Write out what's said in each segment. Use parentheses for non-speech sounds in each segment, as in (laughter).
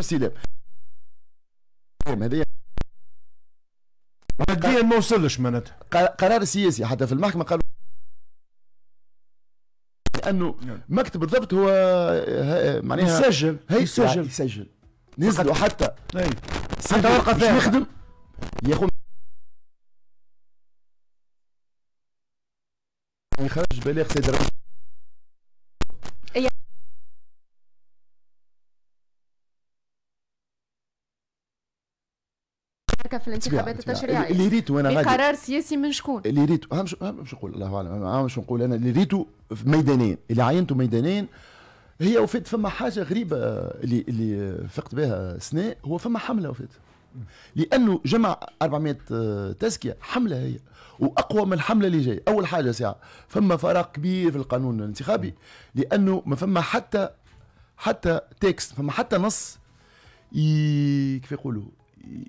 سلام هذايا ماديا ما وصلش معناتها قرار سياسي حتى في المحكمه قالوا لانه نعم. مكتب الضبط هو معناها يسجل هي يسجل يعني يسجل نزلوا حتى حتى ورقه ثانيه يخدم يا يخرج بلاغ سيد المشاركه في الانتخابات التشريعيه اللي ريتو انا غادي قرار سياسي من شكون اللي ريتو ها مش نقول الله اعلم مش نقول انا اللي ريتو ميدانيا اللي عينته ميدانيا هي وفات فما حاجه غريبه اللي اللي فقت بها سناء هو فما حمله وفات لانه جمع 400 آه، تزكيه حمله هي واقوى من الحمله اللي جايه اول حاجه ساعه فما فراغ كبير في القانون الانتخابي لانه ما فما حتى حتى تكست فما حتى نص كيف يقولوا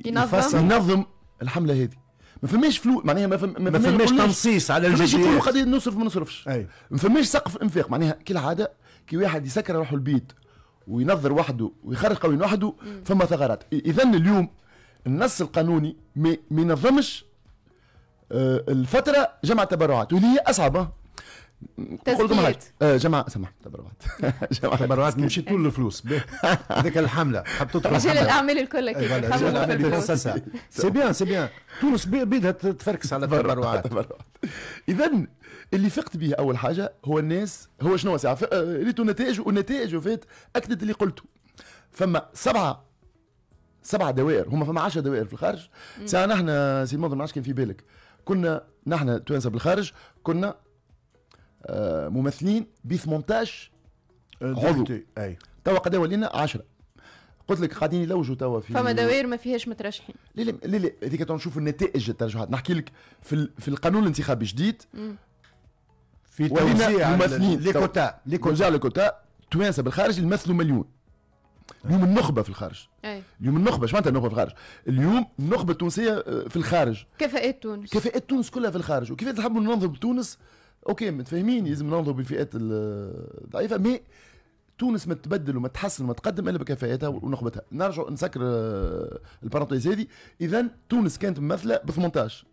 ينظم ينظم الحمله هذه ما فماش فلوس معناها ما, فماش تنصيص على الجديد ما فماش يقولوا نصرف ما نصرفش ما فماش سقف انفاق معناها كالعاده كي واحد يسكر روحه البيت وينظر وحده ويخرج قوانين وحده فما ثغرات اذا اليوم النص القانوني ما ينظمش آه، الفتره جمع التبرعات واللي هي اصعب كلكم حاجه آه سمح تبرعات تبرعات مشيت طول الفلوس هذيك الحمله حاب تدخل رجال الاعمال الكل كيف إيه، سي بيان سي بيان تونس بيدها تفركس على التبرعات اذا اللي فقت به اول حاجه هو الناس هو شنو ساعه ريتو نتائج والنتائج وفات اكدت اللي قلته فما سبعه سبع دوائر هما فما 10 دوائر في الخارج ساعه نحن سي ما كان في بالك كنا نحن توانسه بالخارج كنا آه، ممثلين ب 18 آه، عضو اي توا قد ولينا 10 قلت لك قاعدين يلوجوا توا في فما دوائر ما فيهاش مترشحين لا لا لا هذيك تو نشوف النتائج الترشحات نحكي لك في في القانون الانتخابي الجديد في توزيع ممثلين لي كوتا لي كوتا توزيع لي كوتا توانسه بالخارج يمثلوا مليون اليوم النخبه في الخارج أي. اليوم النخبه شو معناتها النخبه في الخارج اليوم النخبه التونسيه آه، في الخارج كفاءات تونس كفاءات تونس كلها في الخارج وكيف تحبوا ننظم تونس اوكي متفاهمين لازم ننظروا بالفئات الضعيفه مي تونس ما تبدل وما تحسن وما تقدم الا بكفاءتها ونخبتها نرجع نسكر آه، البارانتيز هذه اذا تونس كانت ممثله ب 18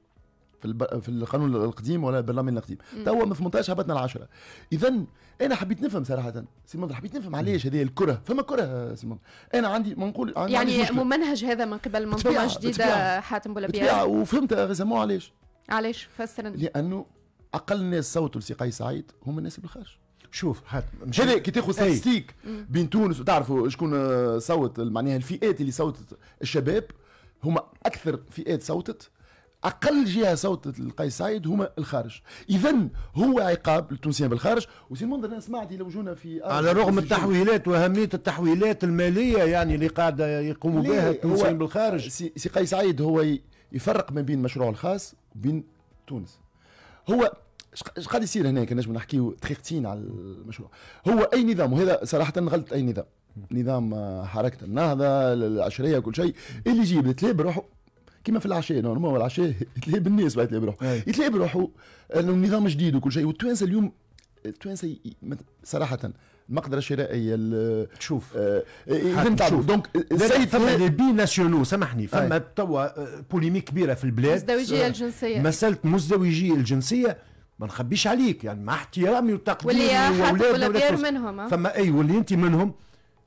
في في القانون القديم ولا البرلمان القديم توا من 18 هبطنا ل 10 اذا انا حبيت نفهم صراحه سيمون حبيت نفهم علاش هذه الكره فما كره آه، سيمون انا عندي ما نقول عندي يعني ممنهج هذا من قبل منظومه جديده بتبيع. حاتم بولبيان وفهمت غزمو علاش علاش فسر لانه اقل ناس صوتوا لسي قيس سعيد هم الناس بالخارج شوف هات هذا كي تاخذ ستاتستيك بين تونس وتعرفوا شكون آه، صوت معناها الفئات اللي صوتت الشباب هما اكثر فئات صوتت اقل جهه صوتت القيس سعيد هما الخارج اذا هو عقاب للتونسيين بالخارج وسي منظر انا سمعت يلوجونا في آه، على الرغم التحويلات واهميه التحويلات الماليه يعني اللي قاعده يقوموا بها التونسيين بالخارج سي قيس سعيد هو يفرق ما بين مشروعه الخاص وبين تونس هو اش قاعد يصير هناك نجم نحكيو دقيقتين على المشروع هو اي نظام وهذا صراحه غلط اي نظام نظام آه، حركه النهضه العشريه كل شيء اللي يجيب الكلاب روحه كما في العشاء نورمال العشاء يتلاقي (laughs) بالناس بعد يتلاقي بروحه يتلاقي بروحه النظام جديد وكل شيء والتوانسه اليوم التوانسه صراحه المقدره الشرائيه تشوف آه إيه، إيه، دونك السيد فما دي بي ناسيونو سامحني فما توا آه، بوليميك كبيره في البلاد مزدوجيه آه، الجنسيه مساله مزدوجيه الجنسيه ما نخبيش عليك يعني مع احترامي وتقديري واللي ولا غير منهم آه. فما اي واللي انت منهم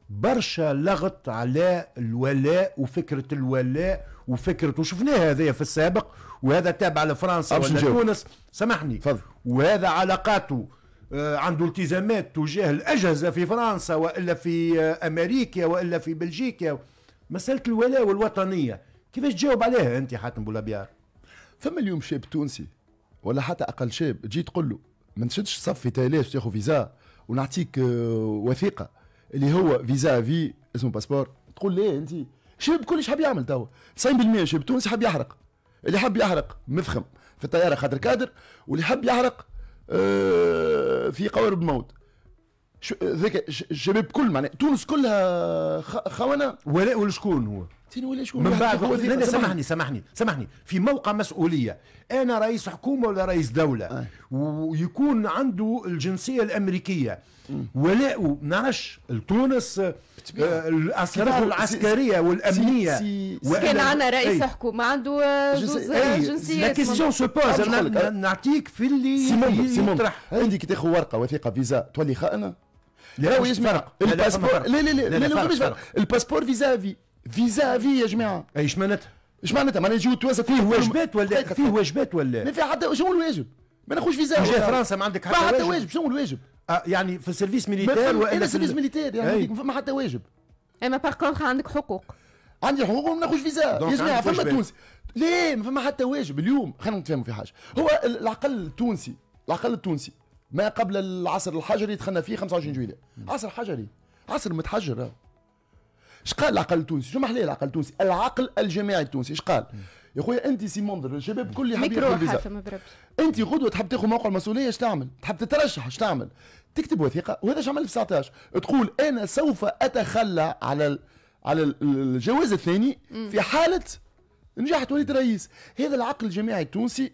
برشا لغط على الولاء وفكره الولاء وفكره وشفناها هذايا في السابق وهذا تابع لفرنسا ولا تونس سامحني وهذا علاقاته آه، عنده التزامات تجاه الأجهزة في فرنسا وإلا في آه، أمريكا وإلا في بلجيكا مسألة الولاء والوطنية كيفاش تجاوب عليها أنت حاتم بولابيار فما اليوم شاب تونسي ولا حتى أقل شاب تجي تقول له ما تشدش صف تالاف تاخذ فيزا ونعطيك آه، وثيقة اللي هو فيزا في اسمه باسبور تقول ليه أنت شاب كلش حاب يعمل توا 90% شاب تونسي حاب يحرق اللي حاب يحرق مفخم في الطياره خاطر كادر واللي حاب يحرق آه، في قوارب موت ذاك الشباب كل معناها تونس كلها خونه ولاء ولشكون هو؟ من بعد هو سمحني, سمحني سامحني سامحني سامحني في موقع مسؤوليه انا رئيس حكومه ولا رئيس دوله آه. ويكون عنده الجنسيه الامريكيه ولاء نعرفش لتونس آه، الاسرار العسكريه والامنيه سي سي كان انا رئيس ايه حكومه عنده جنسيه لا كيسيون سو بوز نعطيك في اللي يطرح سيمون عندي كي تاخذ ورقه وثيقه فيزا تولي خائنه لا يسمع الباسبور لا لا لا لا لا الباسبور فيزا في فيزا في يا جماعه ايش معناتها؟ ايش معناتها؟ معناتها يجيو التوانسه فيه واجبات ولا فيه واجبات ولا ما في حتى شنو الواجب؟ ما ناخذش فيزا جاي فرنسا ما عندك حتى واجب واجب شنو الواجب؟ آه، يعني في السيرفيس ميليتير ولا في سيرفيس ميليتير يعني ما حتى واجب اما باغ كونخ عندك حقوق عندي حقوق وما ناخذش فيزا يا جماعه فما تونسي ليه ما فما حتى واجب اليوم خلينا نتفاهموا في حاجه هو العقل التونسي العقل التونسي ما قبل العصر الحجري دخلنا فيه 25 جويليه عصر حجري عصر متحجر اش قال العقل التونسي شو محليه العقل التونسي العقل الجماعي التونسي اش قال يا خويا انت سي ممبر الشباب كل يحب ياخذ انت غدوه تحب تاخذ موقع المسؤوليه اش تعمل؟ تحب تترشح اش تعمل؟ تكتب وثيقه وهذا اش عمل في 19 تقول انا سوف اتخلى على ال... على الجواز الثاني في حاله نجحت وليت رئيس هذا العقل الجماعي التونسي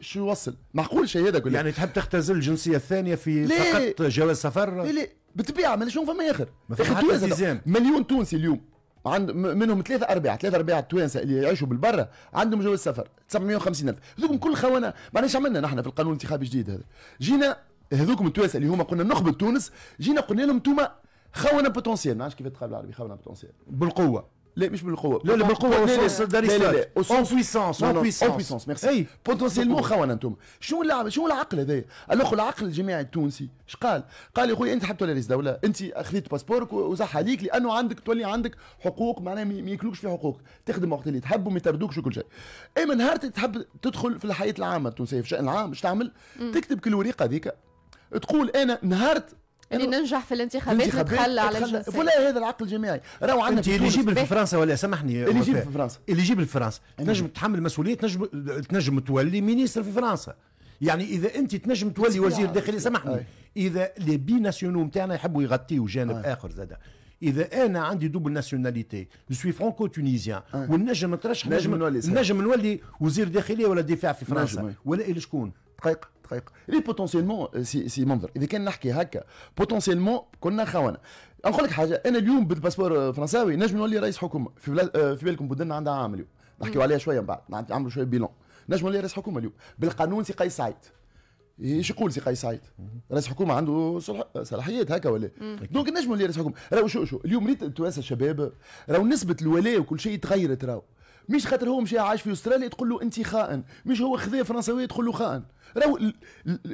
شو يوصل معقول شيء هذا كله يعني تحب تختزل الجنسيه الثانيه في فقط جواز سفر لا لا بالطبيعه ما نشوف فما اخر ما فما مليون تونسي اليوم عند منهم ثلاثة أرباع ثلاثة أرباع التوانسة اللي يعيشوا بالبرة عندهم جواز سفر 750 ألف هذوكم كل خونة معناها ايش عملنا نحن في القانون الانتخابي الجديد هذا جينا هذوكم التوانسة اللي هما قلنا نخبة تونس جينا قلنا لهم توما خونه بوتونسيال ما عرفتش كيف تقال بالعربي خونه بوتونسيال بالقوه لا مش بالقوه لا لا بالقوه لا لا لا لا لا اون بويسونس اون بويسونس ميرسي اي بوتونسيلمون لا انتم شنو اللعب شنو العقل هذايا لا العقل الجماعي التونسي اش قال؟ قال يا خويا انت لا لا رئيس دوله انت اخذت باسبورك وزح عليك لانه عندك تولي عندك حقوق معناها ما ياكلوكش في لا تخدم وقت اللي تحب وما يطردوكش وكل شيء اي من نهار تحب تدخل في الحياه العامه التونسيه في الشان العام اش تعمل؟ تكتب كل الوريقه هذيك تقول انا نهارت اللي يعني ننجح في الانتخابات نتخلى على الجنسيه ولا هذا العقل الجماعي راهو عندنا انت اللي يجيب في فرنسا ولا سامحني اللي يجيب في فرنسا اللي يجيب في فرنسا أمم. تنجم تحمل مسؤوليه تنجم تنجم تولي مينيستر في فرنسا يعني اذا انت تنجم تولي وزير داخلي سامحني اذا لي بي ناسيونو نتاعنا يحبوا يغطيوا جانب اخر زاده اذا انا عندي دوبل ناسيوناليتي سوي فرانكو تونيزيان والنجم ونجم نترشح نجم نولي نجم نولي وزير داخليه ولا دفاع في فرنسا ولا الى شكون دقيقه دقائق لي بوتونسيلمون سي سي منظر اذا كان نحكي هكا بوتونسيلمون كنا خونه نقول لك حاجه انا اليوم بالباسبور آه، فرنساوي نجم نولي رئيس حكومه في بلاد آه، في بالكم بدنا عندها عام اليوم نحكيو عليها شويه من بعد نعملوا شويه بيلون نجم نولي رئيس حكومه اليوم بالقانون سي قيس سعيد ايش يقول سي قيس سعيد رئيس حكومه عنده صلاحيات هكا ولا دونك نجم نولي رئيس حكومه راهو شو شو اليوم ريت تواسى الشباب راهو نسبه الولاء وكل شيء تغيرت راهو مش خاطر هو مشى عايش في استراليا تقول له انت خائن مش هو خذا فرنساويه تقول له خائن راهو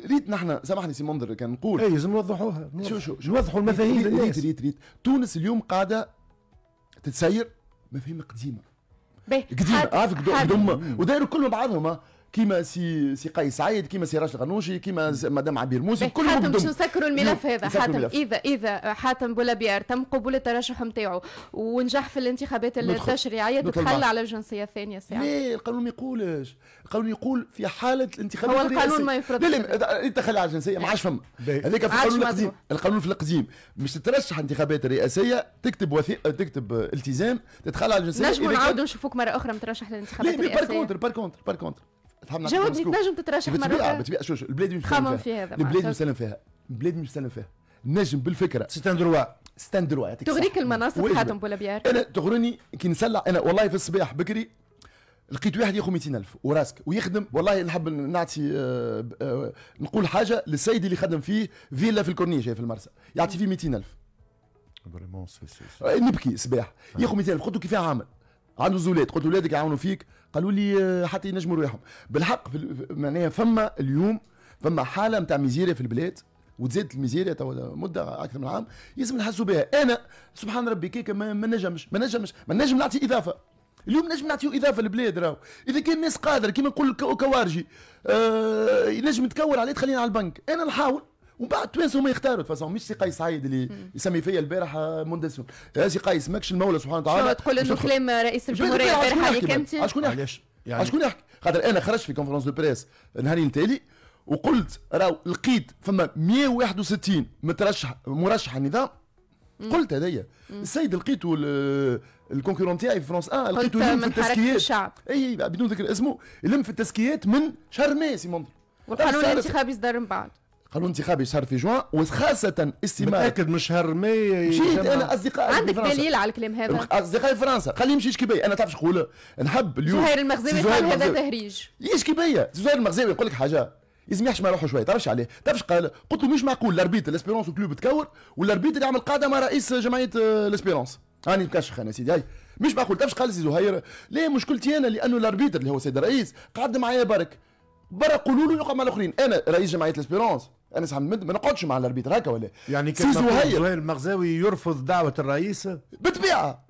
ريت نحن سامحني سي منظر كان نقول اي لازم نوضحوها شو شو شو نوضحوا المفاهيم ريت, ريت ريت ريت تونس اليوم قاعده تتسير مفاهيم قديمه قديمه عارف قدومه ودايروا كلهم بعضهم كيما سي سي قيس سعيد كيما سي راشد غنوشي كيما مدام عبير موسي كلهم حاتم باش نسكروا الملف نعم، هذا حاتم الملف. اذا اذا حاتم بولابيار تم قبول الترشح نتاعو ونجح في الانتخابات التشريعيه تتخلى على الجنسيه الثانيه ساعه لا القانون ما يقولش القانون يقول في حاله الانتخابات هو القانون ما يفرضش لا لا تتخلى على الجنسيه ما عادش فما هذاك في القانون القديم القانون في القديم مش تترشح انتخابات رئاسيه تكتب وثيقه تكتب التزام تتخلى على الجنسيه نجم نعاودوا نشوفوك مره اخرى مترشح للانتخابات الرئاسيه بار كونتر بار كونتر بار كونتر جاوبني تنجم تترشح مرة بتبيع بتبيع شو شو البلاد مش مسلم فيها البلاد مش مسلم فيها البلاد مش مسلم فيها نجم بالفكره سيت ان دروا ستان دروا تغريك المناصب حاتم بيار انا تغرني كي نسلع انا والله في الصباح بكري لقيت واحد ياخذ 200000 وراسك ويخدم والله نحب نعطي آه، آه، نقول حاجه للسيد اللي خدم فيه فيلا في الكورنيش في المرسى يعطي فيه 200000 فريمون آه، نبكي صباح ياخذ 200000 قلت له كيفاه عامل عنده زولاد قلت له ولادك يعاونوا فيك قالوا لي آه، حتى ينجموا رواحهم بالحق معناها فما اليوم فما حاله نتاع ميزيريا في البلاد وتزادت الميزيريا توا مده اكثر من عام لازم نحسوا بها انا سبحان ربي كيك ما نجمش ما نجمش ما نجم نعطي اضافه اليوم نجم نعطيو اضافه للبلاد راهو اذا كان الناس قادر كيما نقول كوارجي آه ينجم تكور عليه تخلينا على البنك انا نحاول ومن بعد التوانسه هما يختاروا فاسون مش سي قيس عايد اللي يسمي فيا البارح آه، مندسون سي قيس ماكش المولى سبحانه وتعالى تقول انه كلام رئيس الجمهوريه البارح عليك انت شكون يحكي يعني شكون يحكي خاطر انا خرجت في كونفرنس دو بريس نهارين التالي وقلت راهو لقيت فما 161 مترشح مرشح النظام قلت هذايا السيد لقيته الكونكورون تاعي في فرنسا آه لقيته يلم في التسكيات اي بدون ذكر اسمه يلم في التسكيات من شهر ماي سي منظر والقانون الانتخابي صدر من بعد قانون انتخابي شهر في جوان وخاصة استماع متأكد من شهر ماي مشيت أنا أصدقائي عندك دليل على الكلام هذا أصدقائي في فرنسا خليه يمشي يشكي بيا أنا تعرف شكون نحب اليوم زهير المغزاوي قال هذا تهريج يشكي بيا زهير المغزاوي يقول لك حاجة لازم يحشم روحه شويه تعرفش عليه تعرفش قال قلت له مش معقول الاربيت الاسبيرونس وكلوب تكور والاربيت اللي عمل قاعده مع رئيس جمعيه آه، الاسبيرونس هاني مكشخ انا سيدي هاي مش معقول تعرفش قال سي زهير لا مشكلتي انا لانه الاربيتر اللي هو سيد الرئيس قعد معايا برك برا قولوا له يقعد مع الاخرين انا رئيس جمعيه الاسبيرونس انس حمد ما نقعدش مع الاربيتر هكا ولا يعني كان زهير المغزاوي يرفض دعوه الرئيس بالطبيعه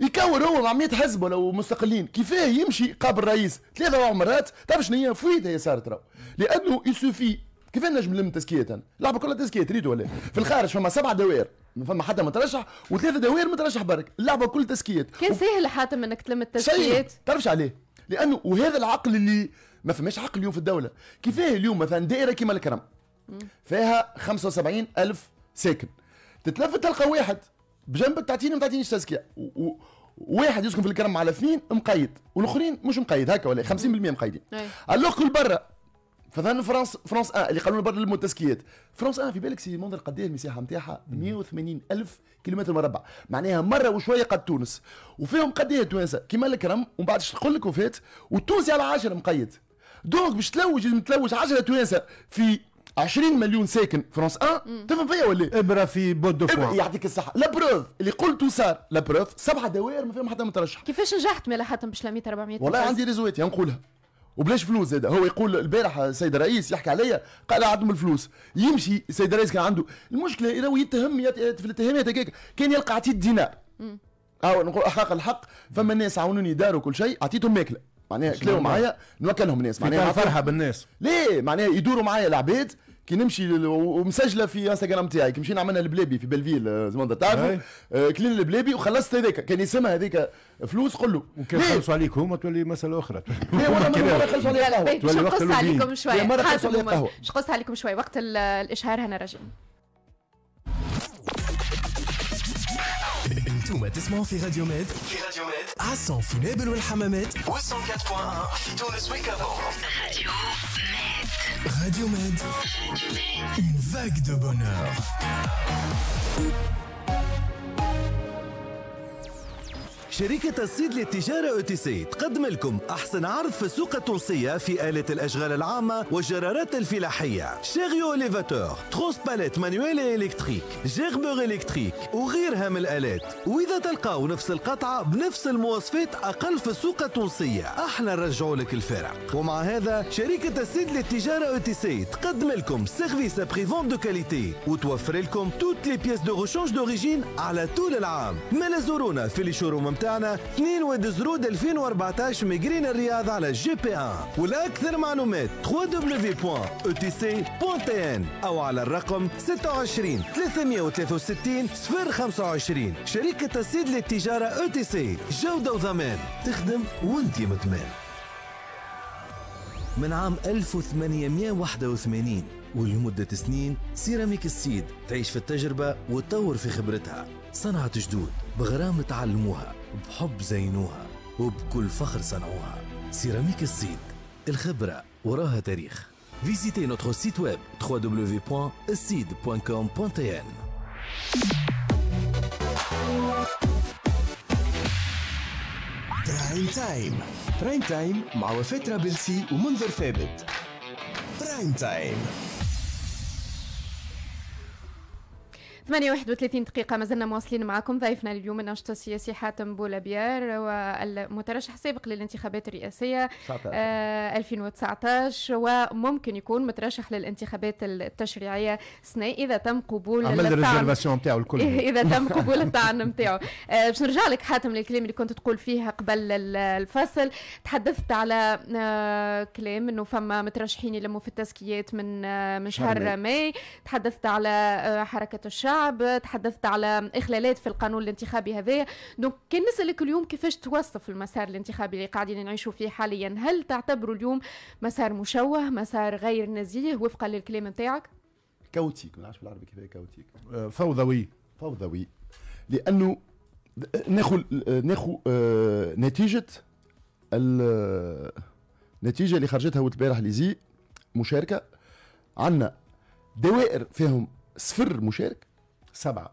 يكور هو مع 100 حزب ولا مستقلين كيفاه يمشي قابل الرئيس ثلاثة أربع مرات تعرف شنو هي فويدة هي صارت راهو لأنه يسوفي كيف نجم نلم تزكية لعبة كلها تزكية تريد ولا في الخارج فما سبع دوائر فما حتى مترشح وثلاثة دوائر مترشح برك اللعبة كل تزكية كان سهل حاتم انك تلم التزكيات تعرفش عليه لأنه وهذا العقل اللي ما فماش عقل اليوم في الدولة كيفاه اليوم مثلا دائرة كيما الكرم فيها 75 ألف ساكن تتلفت تلقى واحد بجنبك تعطيني ما تعطينيش تزكيه واحد يسكن في الكرم على اثنين مقيد والاخرين مش مقيد هكا ولا 50% مقيدين الوغ كل برا فظن فرنسا فرنسا آه اللي قالوا برا للمتسكيات فرنسا ان آه في بالك سي منظر قد ايه المساحه نتاعها 180 الف كيلومتر مربع معناها مره وشويه قد تونس وفيهم قد ايه تونس كيما الكرم ومن بعد تقول لك وفات وتونسي على 10 مقيد دونك باش تلوج لازم تلوج 10 توانسه في 20 مليون ساكن فرنسا 1 أه؟ تفهم فيا ولا إيه؟ ابره في بود دو يعطيك الصحه لا بروف اللي قلته صار لا بروف سبعه دوائر ما فيهم حتى مترشح كيفاش نجحت ملا حتى باش لميت 400 والله عندي ريزواتي يعني نقولها وبلاش فلوس زاد هو يقول البارح السيد الرئيس يحكي عليا قال عندهم الفلوس يمشي السيد الرئيس كان عنده المشكله راهو يتهم في الاتهامات هكاك كان يلقى عطيه دينار او نقول احقاق الحق فما ناس عاونوني دار وكل شيء عطيتهم ماكله معناها كلاو معايا نوكلهم الناس معناها فرحه بالناس ليه معناها يدوروا معايا العباد كي نمشي ومسجله في انستغرام تاعي كي مشينا عملنا البلابي في بلفيل زمان تعرفوا كلين البلابي وخلصت هذاك كان يسمها هذيك فلوس قول له وكان يخلصوا عليك هما تولي مساله اخرى لا والله ما خلصوا عليها القهوه تولي وقت عليكم شويه ما خلصوا عليها القهوه شقصت عليكم شويه وقت الاشهار هنا راجعين انتوما تسمعوا في راديو ميد في راديو ميد عالصون في نابل والحمامات و 104.1 في تونس ويكافور راديو Radio Med, une vague de bonheur. شركة الصيد للتجارة أوتيسي تقدم لكم أحسن عرض في السوق التونسية في آلة الأشغال العامة والجرارات الفلاحية شيريو إليفاتور تروس باليت مانويل إلكتريك جيربور إلكتريك وغيرها من الآلات وإذا تلقاو نفس القطعة بنفس المواصفات أقل في السوق التونسية احنا نرجعوا لك الفرق ومع هذا شركة الصيد للتجارة أوتيسي تقدم لكم سيرفيس بريفون دو كاليتي وتوفر لكم توت لي بيس دو روشونج دوريجين على طول العام ما زورونا في شورو ممتاز. رجعنا 2 ود زرود 2014 مجرين الرياض على جي بي ان إيه. ولأكثر معلومات www.etc.tn أو على الرقم 26 363 025 شركة السيد للتجارة او تي سي جودة وضمان تخدم وانت مطمئن من عام 1881 ولمدة سنين سيراميك السيد تعيش في التجربة وتطور في خبرتها صنعت جدود بغرام تعلموها بحب زينوها وبكل فخر صنعوها سيراميك الصيد الخبرة وراها تاريخ فيزيتي notre سيت ويب www.acid.com.tn برايم تايم برايم تايم مع وفاة رابلسي ومنذر ثابت برايم تايم 8 31 دقيقة مازلنا مواصلين معكم ضيفنا اليوم الناشط السياسي حاتم بولابيار والمترشح السابق للانتخابات الرئاسية 2019 آه، وممكن يكون مترشح للانتخابات التشريعية سنة إذا تم قبول عمل الريزرفاسيون نتاعو الكل (laughs) إذا تم قبول (laughs) الطعن نتاعو آه، باش نرجع لك حاتم للكلام اللي كنت تقول فيه قبل الفصل تحدثت على آه، كلام انه فما مترشحين يلموا في التزكيات من من شهر ماي تحدثت على حركة الشعب الشعب تحدثت على إخلالات في القانون الانتخابي هذا دونك كان نسألك اليوم كيفاش توصف المسار الانتخابي اللي قاعدين نعيشوا فيه حاليا هل تعتبره اليوم مسار مشوه مسار غير نزيه وفقا للكلام نتاعك كاوتيك ما نعرفش بالعربي كيفاه كاوتيك أه، فوضوي فوضوي لانه ناخذ ناخذ أه، نتيجه النتيجه اللي خرجتها ولد البارح ليزي مشاركه عندنا دوائر فيهم صفر مشارك سبعه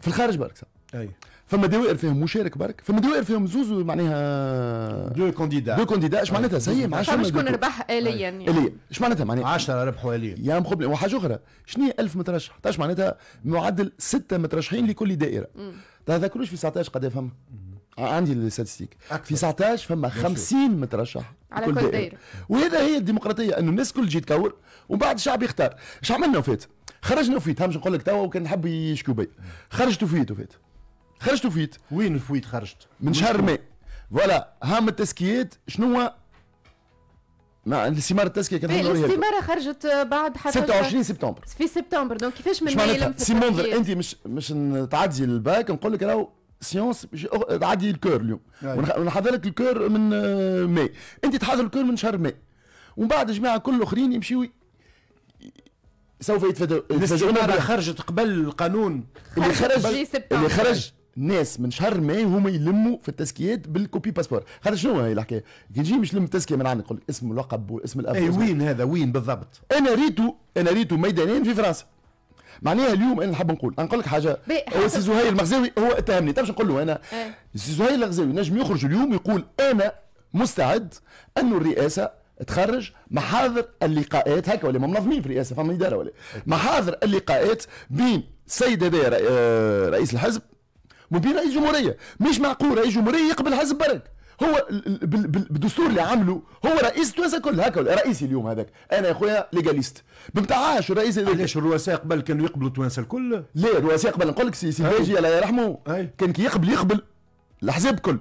في الخارج برك اي فما دوائر فيهم مشارك برك فما دوائر فيهم زوز معناها دو كونديدا دو كونديدا اش معناتها سي مع فما شكون ربح اليا يعني. اليا اش معناتها معناتها 10 ربحوا اليا يا مخبل وحاجه اخرى شنو هي 1000 مترشح تاش معناتها معدل 6 مترشحين لكل دائره تذكروش طيب في 19 قد إيه فما عندي الستاتستيك في 19 فما 50 مترشح على كل دائره وهذا هي الديمقراطيه انه الناس كل تجي تكور ومن بعد الشعب يختار اش عملنا وفات خرجنا وفيت همش نقول لك توا وكان حب يشكو بي خرجت وفيت وفيت خرجت وفيت وين الفويت خرجت؟ من شهر ماء فوالا هام التسكيات شنو هو ما الاستماره التسكيه كانت إيه، الاستماره خرجت بعد حتى 26 سبتمبر في سبتمبر دونك كيفاش من معناتها سي منظر انت مش مش تعدي الباك نقول لك راهو سيونس تعدي الكور اليوم أيوة. ونحضر لك الكور من آه، ماي انت تحضر الكور من شهر ماي ومن بعد جماعه كل الاخرين يمشيو سوف يتفاجئون اللي خرجت قبل القانون اللي خرج اللي خرج الناس من شهر ماي هما يلموا في التزكيات بالكوبي باسبور خاطر شنو هي الحكايه كي تجي مش لم التزكيه من عندك نقول اسم ولقب واسم الاب اي وين هذا وين بالضبط انا ريتو انا ريتو ميدانيا في فرنسا معناها اليوم انا نحب نقول نقول لك حاجه هو سي زهير المغزاوي هو اتهمني تعرف نقول له انا إيه. سي زهير المغزاوي نجم يخرج اليوم يقول انا مستعد انه الرئاسه تخرج محاضر اللقاءات هكا ولا منظمين في الرئاسه فما اداره ولا محاضر اللقاءات بين السيد هذا آه، رئيس الحزب وبين رئيس الجمهوريه مش معقول رئيس الجمهوريه يقبل حزب برك هو بالدستور اللي عمله هو رئيس تونس كل هكا رئيسي اليوم هذاك انا يا خويا ليغاليست ما نتاعهاش الرئيس علاش الرؤساء قبل كانوا يقبلوا تونس الكل لا الرؤساء قبل نقول لك سي باجي الله يرحمه كان كي يقبل يقبل الاحزاب كل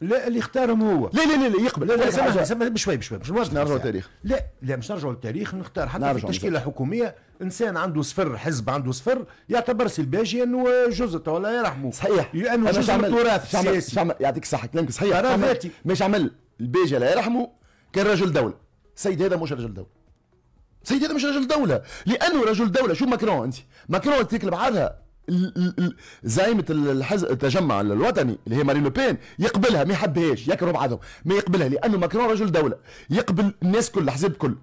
لا اللي اختارهم هو لا لا لا يقبل لا لا سمح بشوي بشوي مش نرجعوا للتاريخ لا لا مش نرجعوا للتاريخ نختار حتى في التشكيله الحكوميه انسان عنده صفر حزب عنده صفر يعتبر سي الباجي انه جزء ولا يرحمه صحيح لانه جزء من التراث السياسي يعطيك الصحه كلامك صحيح مش عمل الباجي الله يرحمه كان رجل دوله السيد هذا مش رجل دوله السيد هذا مش رجل دوله لانه رجل دوله شو ماكرون انت ماكرون تكلم بعضها زعيمه الحزب التجمع الوطني اللي هي مارين لوبين يقبلها ما يحبهاش يكره بعضهم ما يقبلها لانه ماكرون رجل دوله يقبل الناس كل الأحزاب كل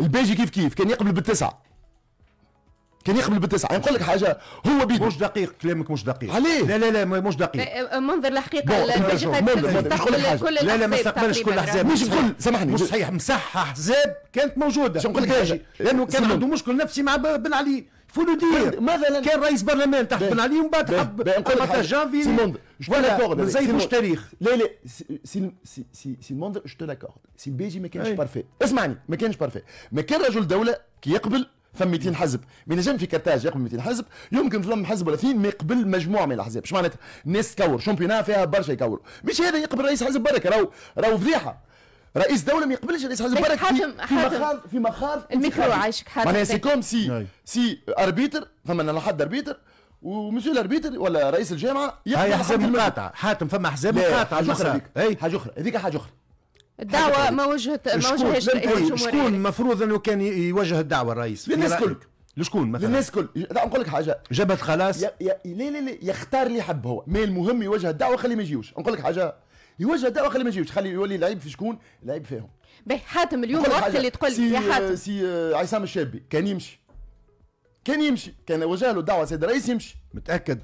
الباجي كيف كيف كان يقبل بالتسعه كان يقبل بالتسعه يعني نقول لك حاجه هو بيدو مش دقيق كلامك مش دقيق عليه لا لا لا مش دقيق منظر الحقيقه مستقبل كل لا لا ما استقبلش كل الاحزاب مش كل سامحني مش صحيح مسح احزاب كانت موجوده نقول لك لانه كان عنده مشكل نفسي مع بن علي فولو دير مثلا كان رئيس برلمان تحت بن علي ومن بعد حب معناتها جانفي فوالا مش تاريخ لا لا سي جو تو لاكورد سي بيجي ما كانش بارفي اسمعني ما كانش بارفي ما كان رجل دوله كي يقبل فم 200 حزب من نجم في كرتاج يقبل 200 حزب يمكن تلم حزب ولا اثنين ما يقبل مجموعه من الاحزاب اش معناتها الناس تكور شامبيونات فيها برشا يكوروا مش هذا يقبل رئيس حزب بركه راهو راهو فضيحه رئيس دوله ما يقبلش رئيس حزب إيه، برك في مخاض في مخاض الميكرو عايشك حاتم معناها سي كوم سي نعم. سي اربيتر فما حد اربيتر ومسيو الاربيتر ولا رئيس الجامعه هاي حزب مقاطع حاتم فما حزب مقاطع حاجه اي حاجه اخرى هذيك حاجه اخرى الدعوة ما وجهت ما وجههاش رئيس الجمهورية شكون المفروض انه كان يوجه الدعوة الرئيس للناس الكل لشكون مثلا للناس كل لا نقول لك حاجه جبهه خلاص ي... ي... ليه ليه ليه يختار اللي يحب هو ما المهم يوجه الدعوه خليه ما يجيوش نقول لك حاجه يوجه دعوه خليه ما يجيبش خليه يولي لعيب في شكون لعيب فيهم باهي حاتم اليوم وقت اللي تقول سي يا حاتم آه، سي آه، عصام الشابي كان يمشي كان يمشي كان وجه له دعوه سيد الرئيس يمشي متاكد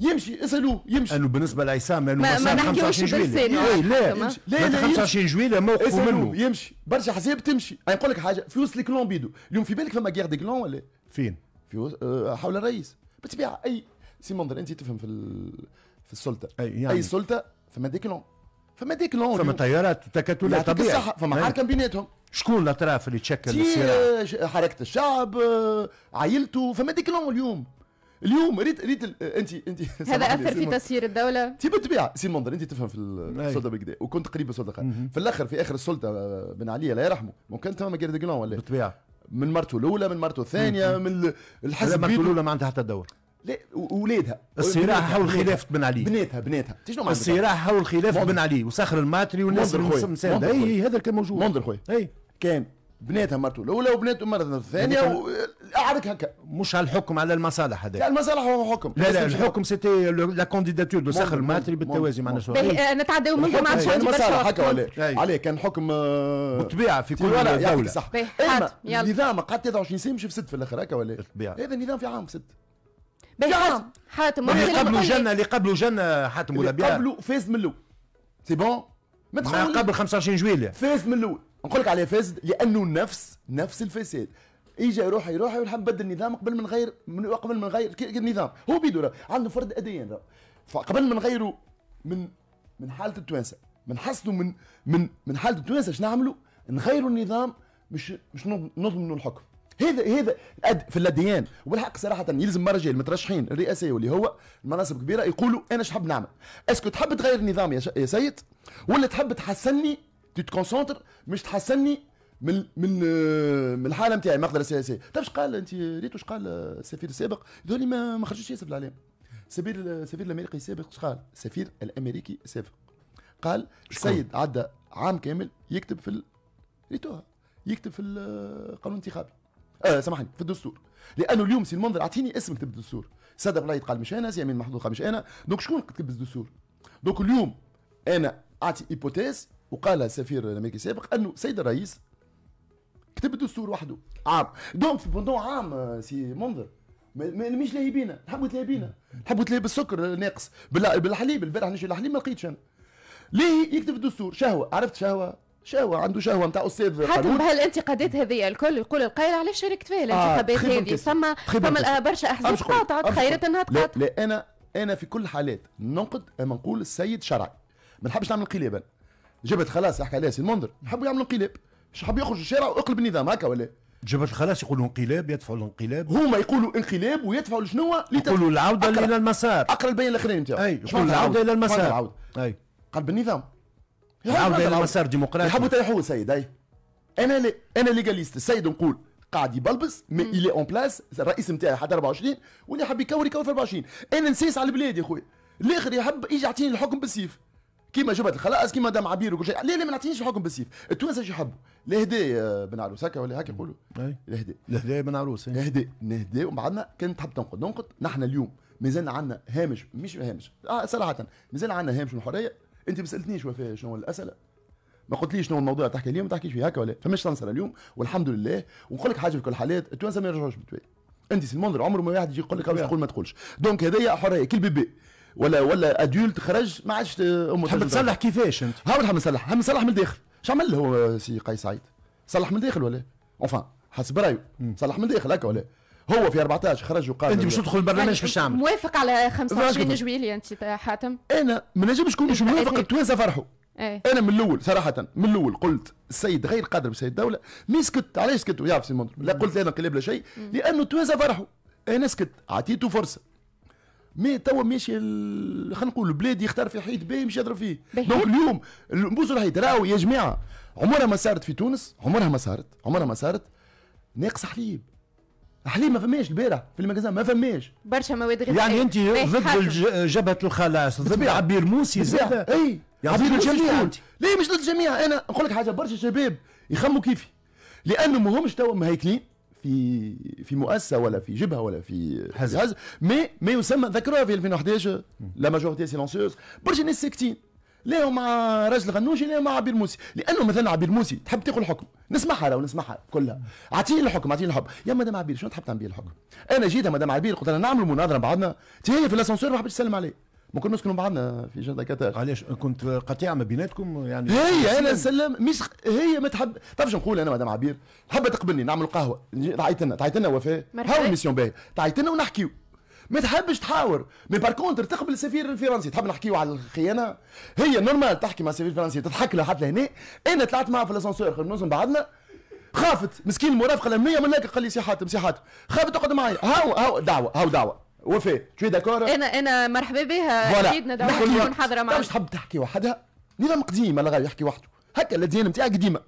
يمشي اسالوه يمشي قالوا بالنسبه لعصام قالوا ما, ما نحكيوش بالسنه إيه، آه، لا لا لا, لا, لا 25 جويليه موقفه منه يمشي برشا حساب تمشي انا نقول لك حاجه فلوس الكلون بيدو اليوم في بالك فما جير دي كلون ولا فين؟ في حول الرئيس بالطبيعه اي سي منظر انت تفهم في في السلطه اي يعني. اي سلطه فما دي كلون فما ديك لون فما طيارات تكتلات طبيعي صح فما نعم. حركه بيناتهم شكون الاطراف اللي تشكل الصراع؟ حركه الشعب آه، عائلته فما ديك لون اليوم اليوم ريت ريت انت آه، انت هذا اثر في تسيير الدوله انت بالطبيعه سي المنظر انت تفهم في السلطه بكدا وكنت قريب السلطه في الاخر في اخر السلطه آه، بن علي الله يرحمه ممكن تمام غير ولا بالطبيعه من مرته الاولى من مرته الثانيه من الحزب مرته الاولى ما عندها حتى دور لا الصراع حول خلافه بن علي بناتها بناتها الصراع حول خلافه بن علي وسخر الماتري والناس المساندة اي هذا كان موجود منظر خويا اي كان بناتها مرته الاولى وبناته مرته الثانيه يعني وقعدك هكا مش على الحكم على المصالح هذا المصالح هو حكم لا لا الحكم سيتي لا كونديداتور دو سخر الماتري بالتوازي مع طيب، الناس آه، نتعداو من ما عادش المصالح هكا ولا عليه كان حكم بالطبيعه آه، في كل دوله صح طيب، النظام قعد 23 سنه مش في ست في الاخر هكا ولا بالطبيعه هذا النظام في عام في ست بيعم حاتم اللي قبله جنة اللي قبله جنة حاتم ولا بيعم قبله فاز من الأول سي بون ما قبل 25 جويلية فاز من الأول نقول لك عليه فاز لأنه نفس نفس الفساد يجي روحي روحي ونحب بدل النظام قبل من غير من قبل من غير النظام هو بيدو عنده فرد أديان فقبل من غيره من من حالة التوانسة من حصلوا من من من حالة التوانسة شنو نعملوا نغيروا النظام مش مش نضمنوا الحكم هذا هذا في الاديان والحق صراحه يلزم مرجل المترشحين الرئاسيه واللي هو المناصب الكبيره يقولوا انا ايش نحب نعمل اسكو تحب تغير النظام يا سيد ولا تحب تحسني تتكونسونتر مش تحسني من من آه، من الحاله نتاعي المقدره السياسيه تعرف طيب قال انت ريت واش قال السفير آه، السابق ذولي ما ما خرجوش ياسر الاعلام السفير السفير الامريكي السابق ايش قال السفير الامريكي السابق قال السيد عدى عام كامل يكتب في ال... ريتوها يكتب في القانون الانتخابي آه سامحني في الدستور لانه اليوم سي المنظر اعطيني اسم كتب الدستور ساده الله قال مش انا سي امين قال مش انا دونك شكون كتب الدستور دونك اليوم انا اعطي ايبوتيز وقال السفير الامريكي السابق انه سيد الرئيس كتب الدستور وحده عام دونك بوندون عام آه، سي منظر مش لاهي بينا نحبوا تلاهي بينا نحبوا تلاهي بالسكر ناقص بالحليب البارح نجي الحليب ما لقيتش انا ليه يكتب الدستور شهوه عرفت شهوه شهوه عنده شهوه نتاع استاذ حاتم بهالانتقادات هذه الكل يقول القايل علاش شاركت فيها آه، الانتخابات هذه ثم ثم آه، برشا احزاب قاطعة خيرت انها تقاطع لا, لا انا انا في كل الحالات ننقد اما نقول السيد شرعي ما نحبش نعمل انقلابا جبت خلاص يحكي عليها سي المنذر يحبوا يعملوا انقلاب حب يخرج الشارع ويقلب النظام هكا ولا جبهة خلاص يقولوا انقلاب يدفعوا الانقلاب هما يقولوا انقلاب ويدفعوا لشنو؟ يقولوا العودة إلى المسار أقرأ البيان الأخراني نتاعو أي يقولوا العودة إلى المسار أي قلب النظام يحبوا على مسار ديمقراطي يحبوا تريحوه سيد اي انا انا ليغاليست السيد نقول قاعد يبلبس مي الي اون بلاس الرئيس نتاعي حتى 24 واللي يحب يكور يكور في 24 انا نسيس على البلاد يا خويا الاخر يحب يجي يعطيني الحكم بالسيف كيما جبهه الخلاص كيما دام عبير وكل شيء لا لا ما نعطينيش الحكم بالسيف التوانسه ايش يحبوا لهدي بن عروس هكا ولا هكا يقولوا لهدي لهدي بن عروس لهدي ومن بعدنا كان تحب تنقد ننقد نحن اليوم مازال عندنا هامش مش هامش آه صراحه مازال عندنا هامش من الحريه انت ما سالتنيش وفاء شنو الاسئله ما قلتليش شنو الموضوع اللي تحكي اليوم ما تحكيش فيه هكا ولا فماش تنسى اليوم والحمد لله ونقول لك حاجه في كل حالات التوانسه ما يرجعوش بالتوالي انت سي المنظر عمره ما واحد يجي يقول لك تقول ما تقولش دونك هذايا حريه كل بيبي ولا ولا ادولت خرج ما عادش امه تحب تصلح كيفاش انت؟ ها نحب نصلح نحب نصلح من الداخل شو عمل هو سي قيس سعيد؟ صلح من الداخل ولا؟ اونفان حسب رايه صلح من الداخل هكا ولا؟ هو في 14 خرج وقال انت باش يعني. تدخل البرنامج باش تعمل يعني موافق على 25 جويليا انت حاتم انا ما نجمش نكون مش موافق التوانسه فرحوا إيه. انا من الاول صراحه من الاول قلت السيد غير قادر بسيد الدوله مي سكت علاش سكت يعرف سي لا قلت انا انقلاب لا شيء لانه التوانسه فرحوا انا سكت عطيته فرصه مي توا ماشي خلينا نقول البلاد يختار في حيط باهي مش يضرب فيه دونك اليوم البوز راهي راهو يا جماعه عمرها ما صارت في تونس عمرها ما صارت عمرها ما صارت ناقص حليب حليب ما فماش البارح في المجازان ما فماش برشا مواد غذائيه يعني انت إيه، ضد جبهه الخلاص ضد عبير موسي زاد اي عبير الجميع انت ليه مش ضد الجميع انا نقول لك حاجه برشا شباب يخموا كيفي لانه همش توا مهيكلين في في مؤسسه ولا في جبهه ولا في حزب مي ما يسمى ذكروها في 2011 لا ماجورتي سيلونسيوز برشا ناس ساكتين لا مع راجل غنوجي لا مع عبير موسي لانه مثلا عبير موسي تحب تاخذ الحكم نسمعها لو نسمعها كلها اعطيني الحكم اعطيني الحكم يا مدام عبير شنو تحب تعمل الحكم انا جيت مدام عبير قلت لها نعمل مناظره بعضنا هي في الاسانسور ما حبيتش تسلم عليه ما كنا نسكنوا بعضنا في جده كتر علاش كنت قطيعه ما بيناتكم يعني هي انا نسلم مش هي ما تحب تعرف شنو نقول انا مدام عبير حابه تقبلني نعمل قهوه تعيط لنا تعيط لنا وفاء هاو ميسيون باهي تعيط لنا ونحكيو ما تحبش تحاور مي بار كونتر تقبل السفير الفرنسي تحب نحكيو على الخيانه هي نورمال تحكي مع السفير الفرنسي تضحك له حتى لهنا انا طلعت معاه في الاسانسور خرجنا بعضنا خافت مسكين المرافقه الامنيه من هناك قال لي سي حاتم سي حاتم خافت تقعد معايا هاو هاو دعوه هاو دعوه وفاء تشوي داكور انا انا مرحبا بها اكيد ندعوها تكون حاضره طيب، معاك تحب تحكي وحدها نظام قديم على غير يحكي وحده هكا الاديان نتاعها قديمه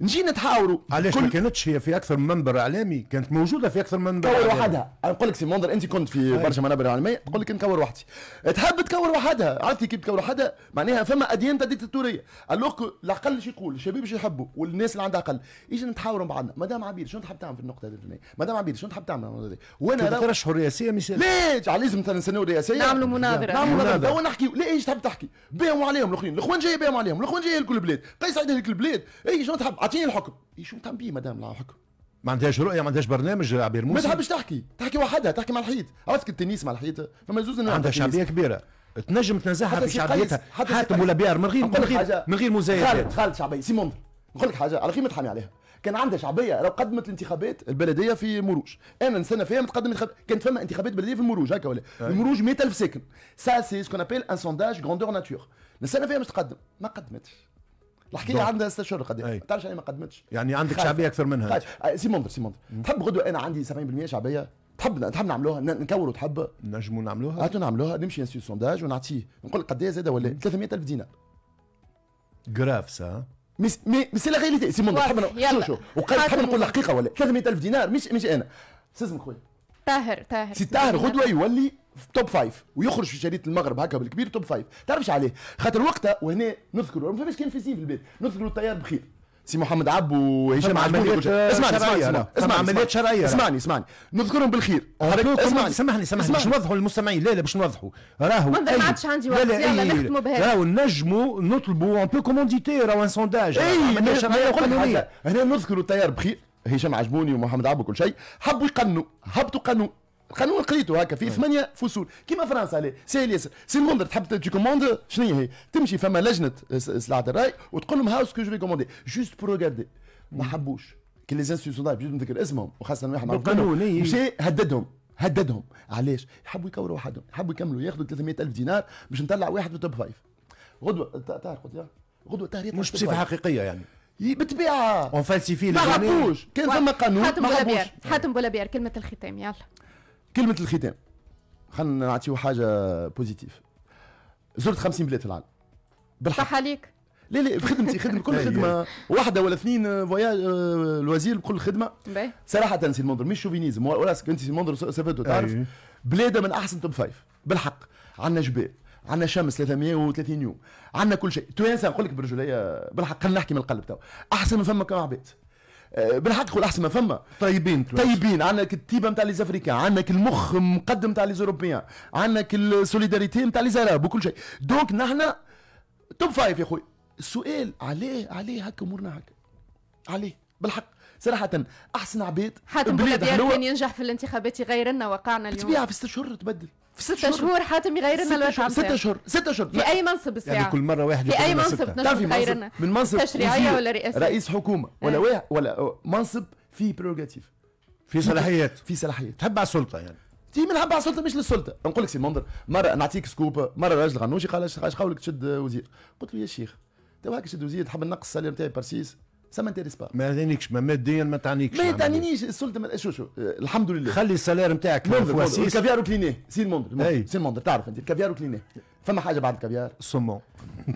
نجي نتحاوروا علاش كل... ما كانتش هي في اكثر من منبر اعلامي كانت موجوده في اكثر من منبر كور وحدها نقول لك سي منظر انت كنت في برشا منابر اعلاميه تقول لك نكور وحدي تحب تكور وحدها عرفتي كيف تكور وحدها معناها فما اديان ديكتاتوريه الوك العقل شو يقول الشباب شو يحبوا والناس اللي عندها اقل ايش نتحاوروا مع بعضنا مدام عبيد شنو تحب تعمل في النقطه هذه مدام عبيد شنو تحب تعمل وانا ترشحوا الرئاسيه مثال على لازم نستناو رئاسيه نعملوا مناظره نعملوا مناظره تو نحكي لا ايش تحب تحكي بهم عليهم الاخرين الاخوان جاي بهم عليهم الاخوان جاي لكل البلاد قيس عيد لكل اي شنو تحب اعطيني الحكم شو متعم بيه مدام لا الحكم ما عندهاش رؤيه ما عندهاش برنامج عبير موسى ما تحبش تحكي تحكي وحدها تحكي مع الحيط عرفت التنس مع الحيط فما زوز عندها شعبيه كبيره تنجم تنزعها في شعبيتها حاتم ولا بيار من غير من غير من غير مزايدات خالد خالد شعبيه سيمون نقول لك حاجه على خيمه حامي عليها كان عندها شعبيه لو قدمت الانتخابات البلديه في مروج انا نستنى فيها متقدم انتخاب كانت فما انتخابات بلديه في مروج هكا ولا مروج أيوة. المروج 100000 ساكن سا سي سكون ابيل ان سونداج غروندور ناتور نستنى فيها مش تقدم ما قدمتش لي عندها ست شهور قدام تعرف انا ما قدمتش يعني عندك خايف. شعبيه اكثر منها سي منظر سي منظر تحب غدوه انا عندي 70% شعبيه تحب تحب نعملوها نكوروا تحب نجموا نعملوها هاتوا نعملوها نمشي نسوي سونداج ونعطيه نقول قد ايه زاد ولا 300000 دينار جراف سا مي مي سي لا غير سي منظر تحب شو شو وقال تحب نقول الحقيقه ولا 300000 دينار مش مش انا استاذ خويا طاهر طاهر سي طاهر غدوه يولي توب فايف ويخرج في شريط المغرب هكا بالكبير توب فايف تعرفش عليه خاطر وقتها وهنا نذكروا ما فماش كان في سي في البيت نذكروا الطيار بخير سي محمد عبو وهشام عجبوني اسمعني اسمعني اسمع عمليات شرعيه اسمعني اسمعني نذكرهم بالخير اسمعني سامحني سامحني باش نوضحوا للمستمعين لا لا باش نوضحوا راهو ما عادش عندي وقت يلا نختموا بهذا راهو نجموا نطلبوا اون بو كومونديتي راهو ان سونداج اي هنا نذكروا الطيار بخير هشام عجبوني ومحمد عبو كل شيء حبوا يقنوا هبطوا قنوا القانون قريتو هكا في طيب. ثمانيه فصول كيما فرنسا عليه سهل ياسر سي الموندر تحب تي كوموند شنو هي تمشي فما لجنه سلعه الراي وتقول لهم هاو سكو جو في كوموندي جوست بور ريغاردي ما حبوش كي لي دار جوست نذكر اسمهم وخاصه واحد بالقانون مشى هددهم هددهم علاش يحبوا يكوروا وحدهم يحبوا يكملوا ياخذوا 300000 دينار باش نطلع واحد في التوب فايف غدوه تعرف قلت غدوه تهريط مش بصفه حقيقيه يعني بالطبيعه اون فالسيفي ما حبوش كان ثم قانون حاتم بولابير حاتم بولابير كلمه الختام يلا كلمه الختام خلينا نعطيو حاجه بوزيتيف زرت 50 بلاد في العالم بالحق صح عليك لا لا في خدمتي خدمة كل (laughs) أيوة. خدمة واحدة ولا اثنين فواياج الوزير بكل خدمة صراحة سي المنظر مش شوفينيزم ولا انت سي المنظر سافيتو تعرف أيوة. بلادة من أحسن توب فايف بالحق عندنا جبال عندنا شمس 330 يوم عندنا كل شيء توانسه نقول لك برجوليه بالحق خلينا نحكي من القلب تو احسن من فما عباد آه، بالحق والاحسن ما فما طيبين طيبين عندك التيبه نتاع ليزافريكان عندك المخ مقدم نتاع ليزوروبيان عندك السوليداريتي نتاع ليزاراب وكل شيء دونك نحن توب فايف يا خويا السؤال عليه عليه هكا امورنا هكا عليه بالحق صراحه احسن عبيد حاتم بلاد حلوه كان ينجح في الانتخابات يغيرنا وقعنا اليوم بالطبيعه في ست شهور تبدل في ست شهور حاتم يغير لنا الوضع ست شهور ست شهور في اي منصب الساعه يعني كل مره واحد في اي منصب تعرفي من منصب تشريعيه ولا رئاسيه رئيس حكومه آه. ولا واحد ولا منصب فيه بروجاتيف في صلاحيات في صلاحيات تحب على السلطه يعني تي من حب على السلطه مش للسلطه نقول لك سي منظر مره نعطيك سكوب مره راجل غنوشي قال اش قولك تشد وزير قلت له يا شيخ تو هاك تشد وزير تحب نقص السالير نتاعي بارسيس ça m'intéresse با ما يعنيكش ما ماديا ما تعنيكش ما تعنينيش السلطه شو شو الحمد لله خلي السالير نتاعك الكافيار وكلينيه سي الموند سي الموند تعرف انت الكافيار وكلينيه فما حاجه بعد الكافيار السمون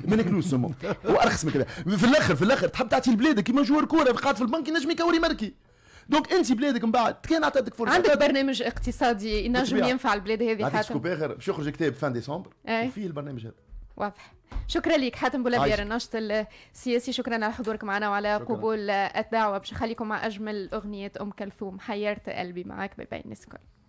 ما ناكلوش السمون وارخص من كذا في الاخر في الاخر تحب تعطي لبلادك كيما جوار كوره قاعد في البنك ينجم يكوري مركي دونك انت بلادك من بعد كان عطاتك فرصه عندك برنامج اقتصادي ينجم ينفع البلاد هذه حتى سكوب اخر باش يخرج كتاب فان ديسمبر وفيه البرنامج هذا واضح شكرا لك حاتم بولابير الناشط السياسي شكرا على حضورك معنا وعلى شكرا. قبول الدعوه باش نخليكم مع اجمل اغنيه ام كلثوم حيرت قلبي معاك بالبين نسكن